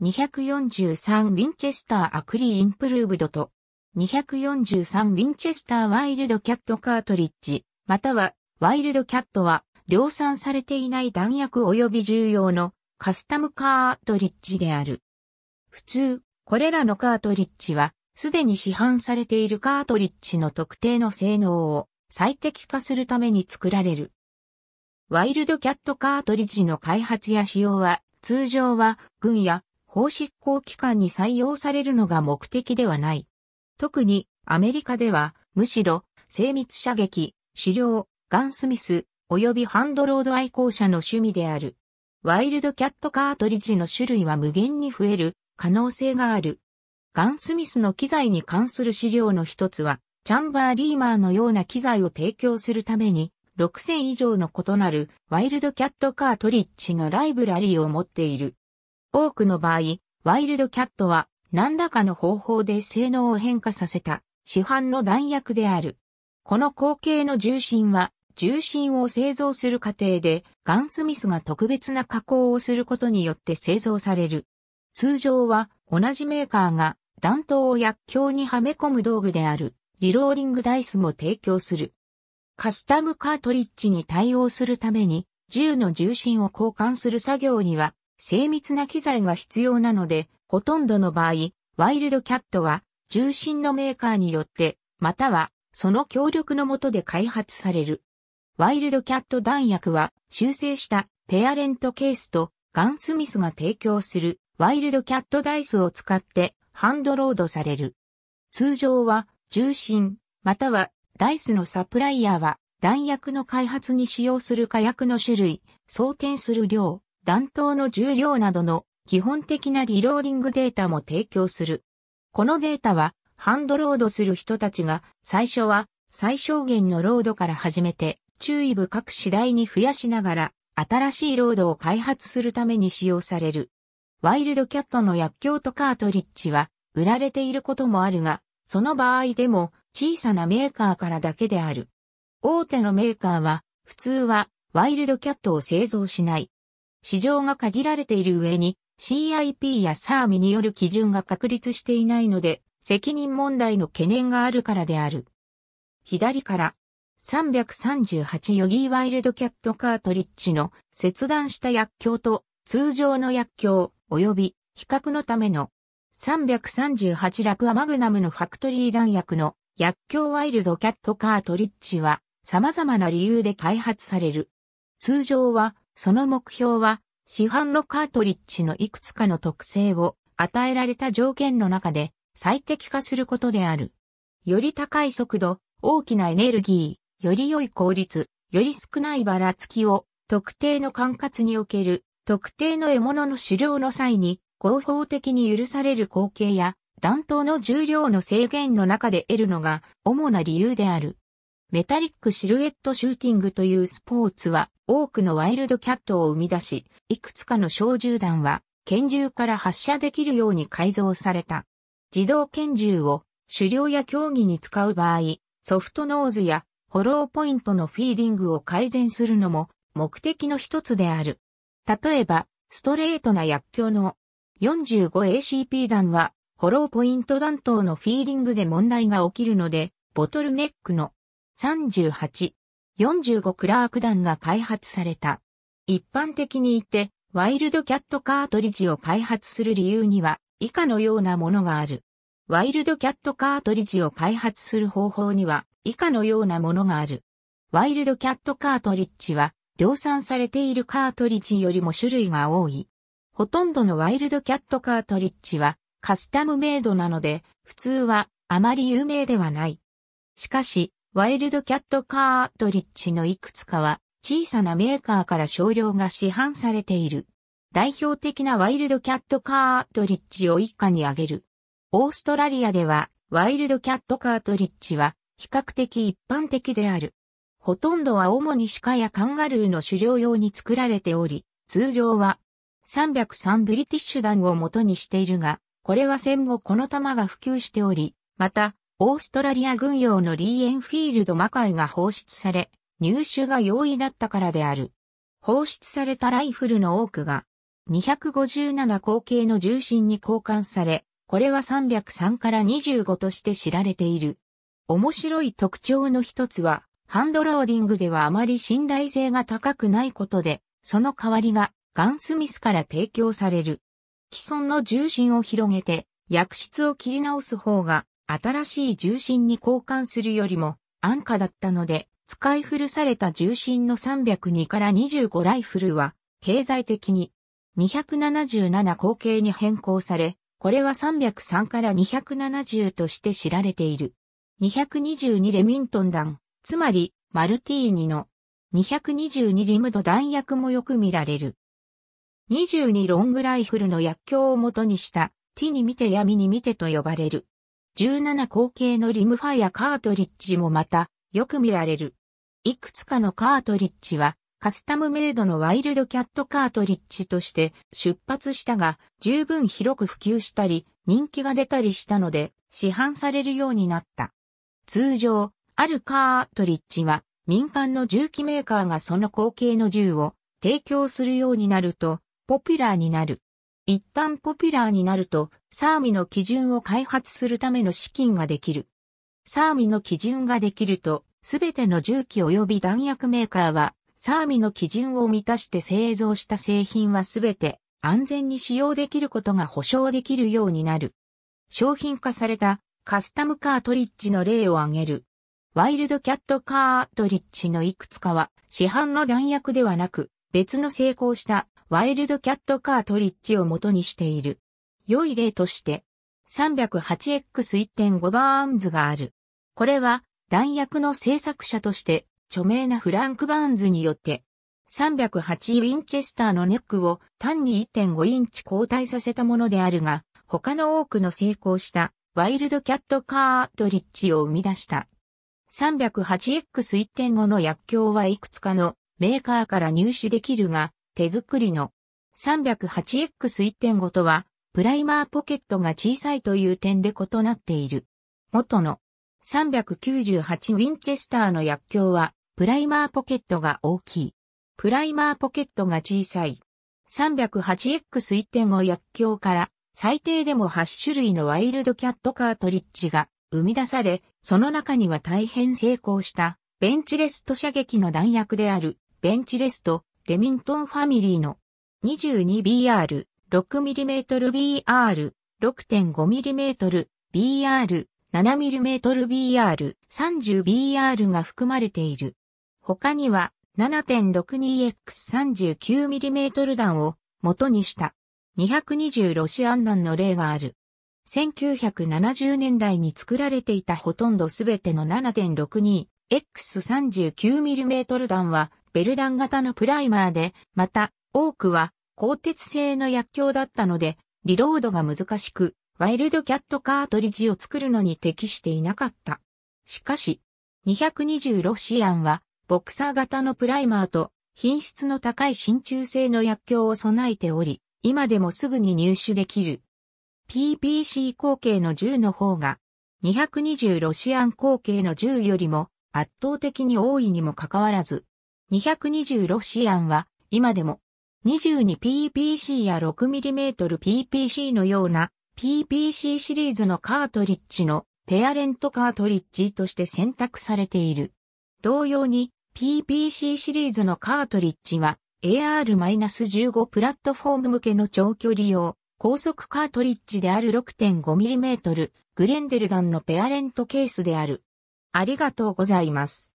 243ウィンチェスターアクリインプルーブドと、243ウィンチェスターワイルドキャットカートリッジ、またはワイルドキャットは量産されていない弾薬及び重要のカスタムカートリッジである。普通、これらのカートリッジは、すでに市販されているカートリッジの特定の性能を最適化するために作られる。ワイルドキャットカートリッジの開発や使用は、通常は軍や法執行機関に採用されるのが目的ではない。特にアメリカでは、むしろ精密射撃、狩猟、ガンスミス、及びハンドロード愛好者の趣味である。ワイルドキャットカートリッジの種類は無限に増える可能性がある。ガンスミスの機材に関する資料の一つは、チャンバーリーマーのような機材を提供するために、6000以上の異なるワイルドキャットカートリッジのライブラリーを持っている。多くの場合、ワイルドキャットは何らかの方法で性能を変化させた市販の弾薬である。この後継の重心は重心を製造する過程でガンスミスが特別な加工をすることによって製造される。通常は同じメーカーが弾頭を薬莢にはめ込む道具であるリローリングダイスも提供する。カスタムカートリッジに対応するために銃の重心を交換する作業には精密な機材が必要なので、ほとんどの場合、ワイルドキャットは重心のメーカーによって、またはその協力のもとで開発される。ワイルドキャット弾薬は修正したペアレントケースとガンスミスが提供するワイルドキャットダイスを使ってハンドロードされる。通常は重心またはダイスのサプライヤーは弾薬の開発に使用する火薬の種類、装填する量、弾頭の重量などの基本的なリローディングデータも提供する。このデータは、ハンドロードする人たちが、最初は最小限のロードから始めて、注意深く次第に増やしながら、新しいロードを開発するために使用される。ワイルドキャットの薬莢とカートリッジは、売られていることもあるが、その場合でも、小さなメーカーからだけである。大手のメーカーは、普通は、ワイルドキャットを製造しない。市場が限られている上に CIP や SARM による基準が確立していないので、責任問題の懸念があるからである。左から、338ヨギーワイルドキャットカートリッジの切断した薬莢と通常の薬莢及び比較のための338ラクアマグナムのファクトリー弾薬の薬莢ワイルドキャットカートリッジは様々な理由で開発される。通常はその目標は、市販のカートリッジのいくつかの特性を与えられた条件の中で最適化することである。より高い速度、大きなエネルギー、より良い効率、より少ないばらつきを特定の管轄における特定の獲物の狩猟の際に合法的に許される光景や弾頭の重量の制限の中で得るのが主な理由である。メタリックシルエットシューティングというスポーツは多くのワイルドキャットを生み出し、いくつかの小銃弾は拳銃から発射できるように改造された。自動拳銃を狩猟や競技に使う場合、ソフトノーズやホローポイントのフィーリングを改善するのも目的の一つである。例えば、ストレートな薬莢の 45ACP 弾はホローポイント弾頭のフィーリングで問題が起きるので、ボトルネックの38、45クラーク弾が開発された。一般的にいて、ワイルドキャットカートリッジを開発する理由には、以下のようなものがある。ワイルドキャットカートリッジを開発する方法には、以下のようなものがある。ワイルドキャットカートリッジは、量産されているカートリッジよりも種類が多い。ほとんどのワイルドキャットカートリッジは、カスタムメイドなので、普通はあまり有名ではない。しかし、ワイルドキャットカートリッジのいくつかは小さなメーカーから少量が市販されている。代表的なワイルドキャットカートリッジを以下に挙げる。オーストラリアではワイルドキャットカートリッジは比較的一般的である。ほとんどは主に鹿やカンガルーの狩猟用に作られており、通常は303ブリティッシュ弾を元にしているが、これは戦後この弾が普及しており、またオーストラリア軍用のリーエンフィールド魔界が放出され、入手が容易だったからである。放出されたライフルの多くが、257口径の重心に交換され、これは303から25として知られている。面白い特徴の一つは、ハンドローディングではあまり信頼性が高くないことで、その代わりがガンスミスから提供される。既存の重心を広げて、薬室を切り直す方が新しい重心に交換するよりも安価だったので、使い古された重心の302から25ライフルは、経済的に277口径に変更され、これは303から270として知られている。222レミントン弾、つまりマルティーニの222リムド弾薬もよく見られる。22ロングライフルの薬莢をもとにした、ティに見て闇に見てと呼ばれる。17口径のリムファイアカートリッジもまた、よく見られる。いくつかのカートリッジは、カスタムメイドのワイルドキャットカートリッジとして出発したが、十分広く普及したり、人気が出たりしたので、市販されるようになった。通常、あるカートリッジは、民間の銃器メーカーがその後継の銃を提供するようになると、ポピュラーになる。一旦ポピュラーになると、サーミの基準を開発するための資金ができる。サーミの基準ができると、すべての重機及び弾薬メーカーは、サーミの基準を満たして製造した製品はすべて安全に使用できることが保証できるようになる。商品化されたカスタムカートリッジの例を挙げる。ワイルドキャットカートリッジのいくつかは市販の弾薬ではなく別の成功したワイルドキャットカートリッジを元にしている。良い例として、308X1.5 バーンズがある。これは、弾薬の製作者として、著名なフランク・バーンズによって、308ウィンチェスターのネックを単に1.5インチ交代させたものであるが、他の多くの成功したワイルドキャットカートリッジを生み出した。308X1.5 の薬莢はいくつかのメーカーから入手できるが、手作りの 308X1.5 とは、プライマーポケットが小さいという点で異なっている。元の398ウィンチェスターの薬莢は、プライマーポケットが大きい。プライマーポケットが小さい。308X1.5 薬莢から最低でも8種類のワイルドキャットカートリッジが生み出され、その中には大変成功したベンチレスト射撃の弾薬であるベンチレストレミントンファミリーの 22BR、6mmBR、6.5mmBR、7mmBR、30BR が含まれている。他には 7.62X39mm 弾を元にした220ロシアン弾の例がある。1970年代に作られていたほとんどすべての7.62 X39mm 弾はベル弾型のプライマーで、また多くは鋼鉄製の薬莢だったので、リロードが難しく、ワイルドキャットカートリッジを作るのに適していなかった。しかし、220ロシアンは、ボクサー型のプライマーと、品質の高い真鍮製の薬莢を備えており、今でもすぐに入手できる。PPC 口径の銃の方が、220ロシアン口径の銃よりも、圧倒的に多いにもかかわらず、220ロシアンは今でも 22PPC や 6mmPPC のような PPC シリーズのカートリッジのペアレントカートリッジとして選択されている。同様に PPC シリーズのカートリッジは AR-15 プラットフォーム向けの長距離用高速カートリッジである 6.5mm グレンデルガンのペアレントケースである。ありがとうございます。